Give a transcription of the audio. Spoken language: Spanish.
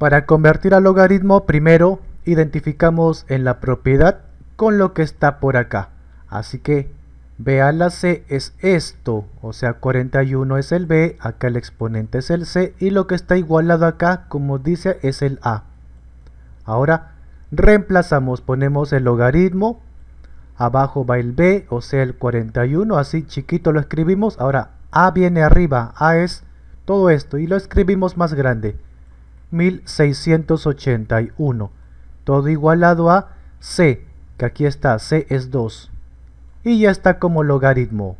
Para convertir al logaritmo, primero identificamos en la propiedad con lo que está por acá. Así que b a la c es esto, o sea 41 es el b, acá el exponente es el c y lo que está igualado acá, como dice, es el a. Ahora reemplazamos, ponemos el logaritmo, abajo va el b, o sea el 41, así chiquito lo escribimos. Ahora a viene arriba, a es todo esto y lo escribimos más grande. 1681. Todo igualado a C, que aquí está, C es 2. Y ya está como logaritmo.